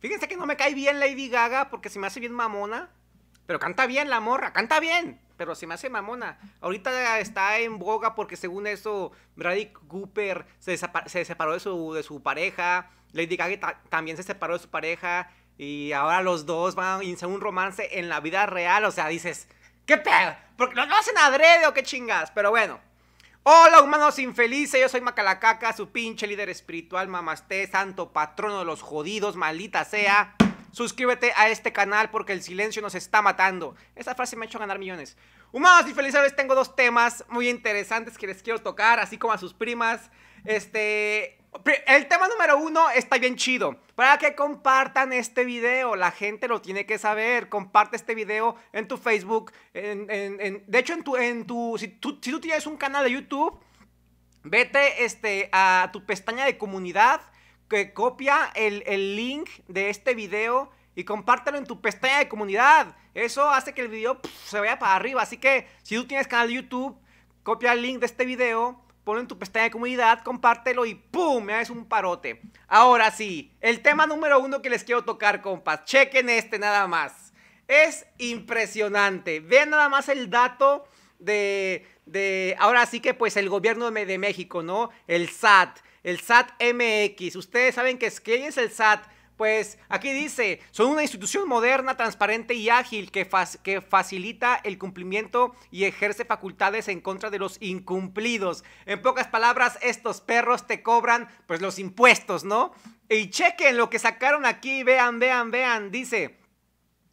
Fíjense que no me cae bien Lady Gaga porque se me hace bien mamona. Pero canta bien la morra, canta bien, pero se me hace mamona. Ahorita está en boga porque según eso, Bradley Cooper se, separó de su, pareja. Lady Gaga también se separó de su pareja. Y ahora los dos van a iniciar un romance en la vida real. O sea, dices, ¿qué pedo? Porque lo, hacen adrede o qué chingas. Pero bueno, Hola humanos infelices, yo soy Macalacaca, su pinche líder espiritual, mamasté, santo patrono de los jodidos, maldita sea. Suscríbete a este canal porque el silencio nos está matando. Esa frase me ha hecho ganar millones. Humanos infelices, tengo dos temas muy interesantes que les quiero tocar, así como a sus primas. Este, el tema número uno está bien chido. Para que compartan este video, la gente lo tiene que saber. Comparte este video en tu Facebook. de hecho, en tu, en tu, si, tú, tienes un canal de YouTube, vete este, a tu pestaña de comunidad, que copia el, link de este video y compártelo en tu pestaña de comunidad. Eso hace que el video se vaya para arriba. Así que si tú tienes canal de YouTube, copia el link de este video ponlo en tu pestaña de comunidad, compártelo y ¡pum! Me haces un parote. Ahora sí, el tema número uno que les quiero tocar, compas. Chequen este nada más. Es impresionante. Vean nada más el dato de, de, ahora sí que pues el gobierno de, México, ¿no? El SAT, el SAT MX. Ustedes saben que es, que es el SAT? Pues aquí dice, son una institución moderna, transparente y ágil que, que, facilita el cumplimiento y ejerce facultades en contra de los incumplidos. En pocas palabras, estos perros te cobran pues los impuestos, ¿no? Y chequen lo que sacaron aquí, vean, vean, vean, dice...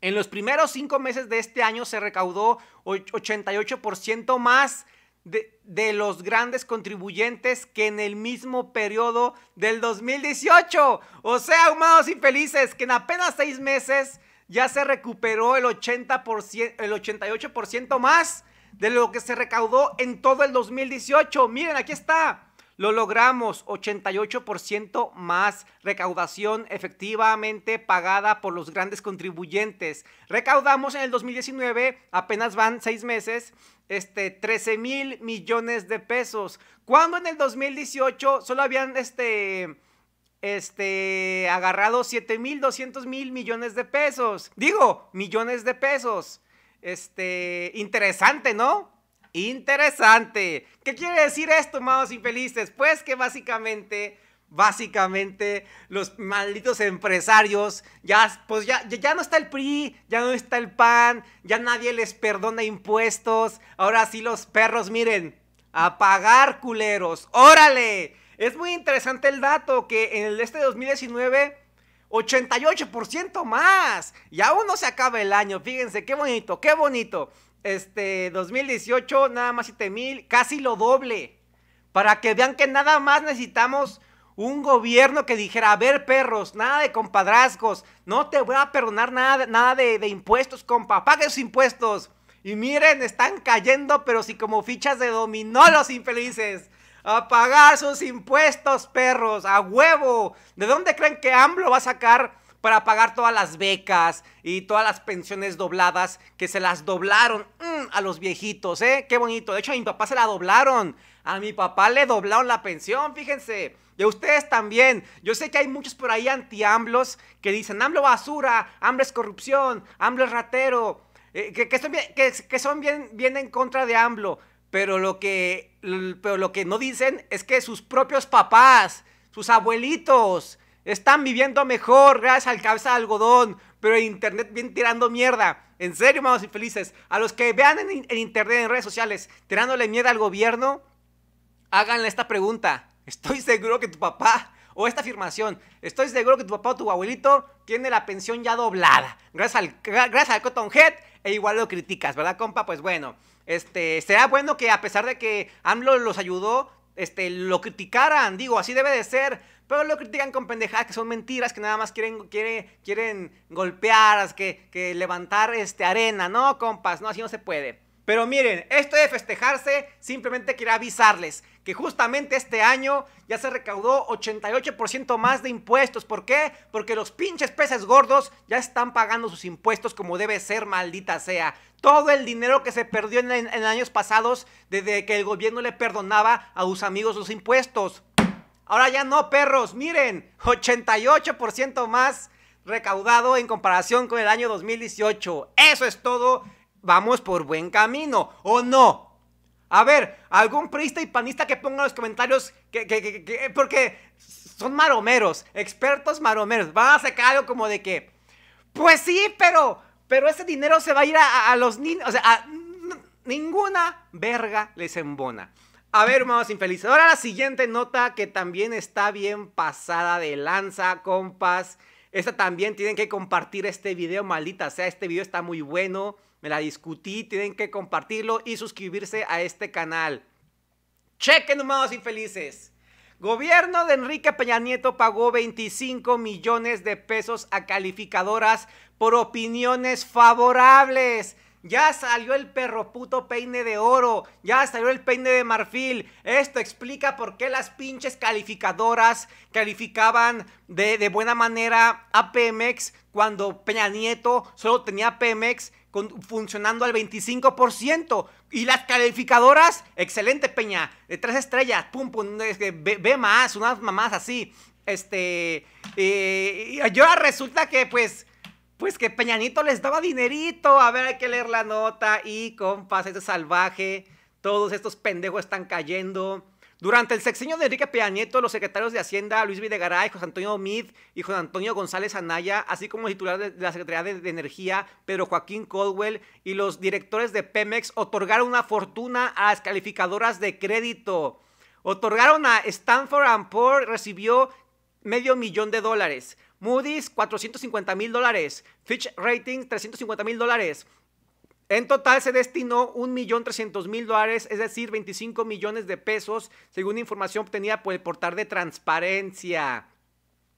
En los primeros cinco meses de este año se recaudó 88% más de, los grandes contribuyentes que en el mismo periodo del 2018. O sea, humanos y felices, que en apenas seis meses ya se recuperó el, 80%, el 88% más de lo que se recaudó en todo el 2018. Miren, aquí está. Lo logramos, 88% más recaudación efectivamente pagada por los grandes contribuyentes. Recaudamos en el 2019, apenas van seis meses, este, 13 mil millones de pesos. Cuando en el 2018 solo habían este, este, agarrado 7 mil 200 mil millones de pesos. Digo, millones de pesos. Este, interesante, ¿no? interesante. ¿Qué quiere decir esto, amados infelices? Pues que básicamente básicamente los malditos empresarios, ya, pues ya, ya no está el PRI, ya no está el PAN, ya nadie les perdona impuestos, ahora sí los perros, miren, a pagar culeros, órale. Es muy interesante el dato que en el este 2019... 88% más. Y aún no se acaba el año. Fíjense, qué bonito, qué bonito. Este, 2018, nada más siete mil, casi lo doble. Para que vean que nada más necesitamos un gobierno que dijera, a ver perros, nada de compadrazgos, no te voy a perdonar nada, nada de, impuestos, compa, pague sus impuestos. Y miren, están cayendo, pero sí como fichas de dominó los infelices. A pagar sus impuestos, perros, a huevo. ¿De dónde creen que AMLO va a sacar para pagar todas las becas y todas las pensiones dobladas que se las doblaron mm, a los viejitos, ¿eh? Qué bonito. De hecho, a mi papá se la doblaron. A mi papá le doblaron la pensión, fíjense. Y a ustedes también. Yo sé que hay muchos por ahí anti que dicen, AMLO basura, AMBLO es corrupción, AMLO es ratero, eh, que, son, bien, que, son bien, en contra de AMLO. Pero lo, que, pero lo que no dicen es que sus propios papás, sus abuelitos, están viviendo mejor gracias al cabeza de algodón, pero en internet bien tirando mierda. En serio, hermanos infelices. A los que vean en, internet, en redes sociales, tirándole mierda al gobierno, háganle esta pregunta. Estoy seguro que tu papá o esta afirmación. Estoy seguro que tu papá o tu abuelito tiene la pensión ya doblada. Gracias al, gracias al Cotton Head e igual lo criticas, ¿verdad, compa? Pues bueno, este, será bueno que a pesar de que AMLO los ayudó, este, lo criticaran. Digo, así debe de ser pero lo critican con pendejadas que son mentiras, que nada más quieren, quieren, quieren golpear, que, levantar este, arena. No, compas, no, así no se puede. Pero miren, esto de festejarse, simplemente quería avisarles que justamente este año ya se recaudó 88% más de impuestos. ¿Por qué? Porque los pinches peces gordos ya están pagando sus impuestos como debe ser, maldita sea. Todo el dinero que se perdió en, en años pasados desde que el gobierno le perdonaba a sus amigos los impuestos. Ahora ya no, perros. Miren, 88% más recaudado en comparación con el año 2018. Eso es todo. Vamos por buen camino, ¿o no? A ver, algún priista y panista que ponga en los comentarios que, porque son maromeros, expertos maromeros. Van a sacar algo como de que, pues sí, pero, pero ese dinero se va a ir a, a los niños, o sea, a ninguna verga les embona. A ver, humanos infelices. Ahora la siguiente nota que también está bien pasada de lanza, compas. Esta también tienen que compartir este video, maldita sea. Este video está muy bueno. Me la discutí. Tienen que compartirlo y suscribirse a este canal. Chequen, humanos infelices. Gobierno de Enrique Peña Nieto pagó 25 millones de pesos a calificadoras por opiniones favorables. Ya salió el perro puto peine de oro. Ya salió el peine de marfil. Esto explica por qué las pinches calificadoras calificaban de, buena manera a Pemex cuando Peña Nieto solo tenía Pemex funcionando al 25%. Y las calificadoras, excelente Peña, de tres estrellas, pum, pum, ve, más, unas mamás así. Este, eh, y ahora resulta que pues pues que Peñanito les daba dinerito. A ver, hay que leer la nota. Y compas, ese salvaje. Todos estos pendejos están cayendo. Durante el sexenio de Enrique Peña Nieto, los secretarios de Hacienda, Luis Videgaray, José Antonio Mid y José Antonio González Anaya, así como el titular de la Secretaría de, Energía, Pedro Joaquín Caldwell, y los directores de Pemex otorgaron una fortuna a las calificadoras de crédito. Otorgaron a Stanford Poor, recibió medio millón de dólares. Moody's 450 mil dólares, Fitch rating 350 mil dólares. En total se destinó 1.300.000 dólares, es decir, 25 millones de pesos, según información obtenida por el portal de transparencia.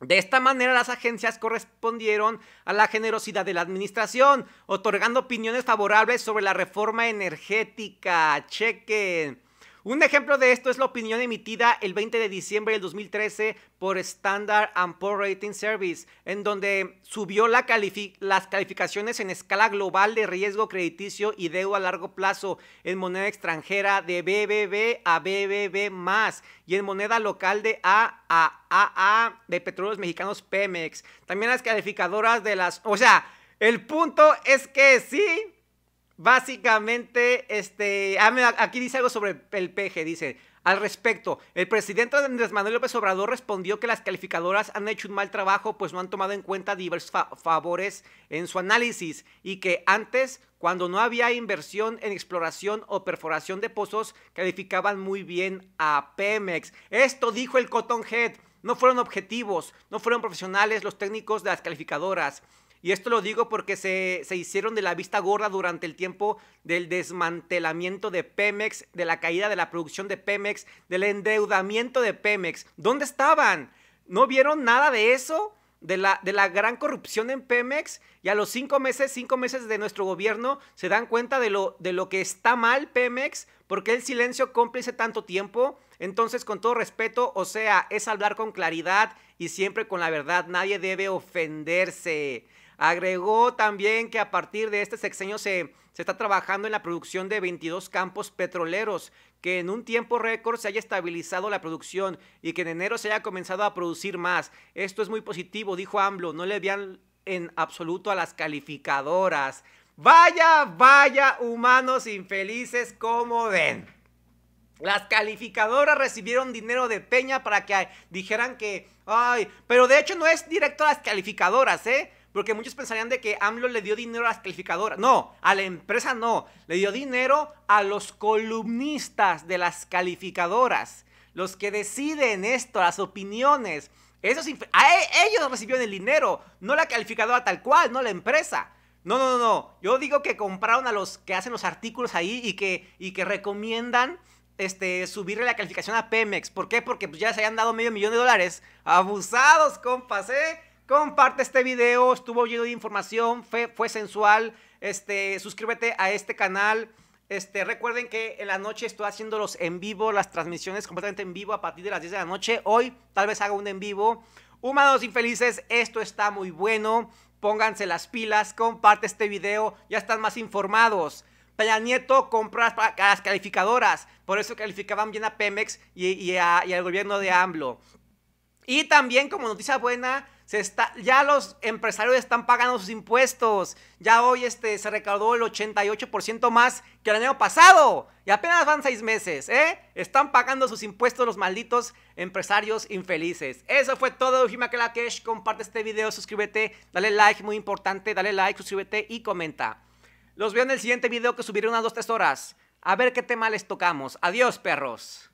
De esta manera las agencias correspondieron a la generosidad de la administración, otorgando opiniones favorables sobre la reforma energética. Chequen. Un ejemplo de esto es la opinión emitida el 20 de diciembre del 2013 por Standard Poor Rating Service, en donde subió las calificaciones en escala global de riesgo crediticio y deuda a largo plazo en moneda extranjera de BBB a BBB+, y en moneda local de AAA de Petróleos Mexicanos Pemex. También las calificadoras de las, o sea, el punto es que sí Básicamente, este, ah, aquí dice algo sobre el PG, dice, al respecto, el presidente Andrés Manuel López Obrador respondió que las calificadoras han hecho un mal trabajo, pues no han tomado en cuenta diversos favores en su análisis y que antes, cuando no había inversión en exploración o perforación de pozos, calificaban muy bien a Pemex. Esto dijo el Cotton Head. No fueron objetivos, no fueron profesionales los técnicos de las calificadoras. Y esto lo digo porque se, se, hicieron de la vista gorda durante el tiempo del desmantelamiento de Pemex, de la caída de la producción de Pemex, del endeudamiento de Pemex. ¿Dónde estaban? ¿No vieron nada de eso? De la, de la gran corrupción en Pemex y a los cinco meses, cinco meses de nuestro gobierno se dan cuenta de lo, de lo que está mal Pemex, porque el silencio cómplice tanto tiempo. Entonces, con todo respeto, o sea, es hablar con claridad y siempre con la verdad. Nadie debe ofenderse. Agregó también que a partir de este sexenio se, se está trabajando en la producción de 22 campos petroleros, que en un tiempo récord se haya estabilizado la producción y que en enero se haya comenzado a producir más. Esto es muy positivo, dijo AMLO, no le vean en absoluto a las calificadoras. Vaya, vaya, humanos infelices, como ven. Las calificadoras recibieron dinero de Peña para que dijeran que, ay, pero de hecho no es directo a las calificadoras, ¿eh? Porque muchos pensarían de que AMLO le dio dinero a las calificadoras. No, a la empresa no. Le dio dinero a los columnistas de las calificadoras. Los que deciden esto, las opiniones. E-, ellos recibieron el dinero, no la calificadora tal cual, no la empresa. No, no, no, no. Yo digo que compraron a los que hacen los artículos ahí y que, y que recomiendan este, subirle la calificación a Pemex. ¿Por qué? Porque pues, ya se hayan dado medio millón de dólares. Abusados, compas, ¿eh? comparte este video, estuvo lleno de información, fue, fue sensual, este, suscríbete a este canal. Este, recuerden que en la noche estoy haciendo los en vivo, las transmisiones completamente en vivo a partir de las 10 de la noche. Hoy tal vez haga un en vivo. Humanos infelices, esto está muy bueno. Pónganse las pilas, comparte este video, ya están más informados. Peña Nieto compró las calificadoras, por eso calificaban bien a Pemex y, y al gobierno de AMLO. Y también como noticia buena, ya los empresarios están pagando sus impuestos. Ya hoy este, se recaudó el 88% más que el año pasado. Y apenas van seis meses, ¿eh? Están pagando sus impuestos los malditos empresarios infelices. Eso fue todo, la Kelakesh. Comparte este video, suscríbete, dale like, muy importante. Dale like, suscríbete y comenta. Los veo en el siguiente video que subiré unas 2-3 horas. A ver qué tema les tocamos. Adiós, perros.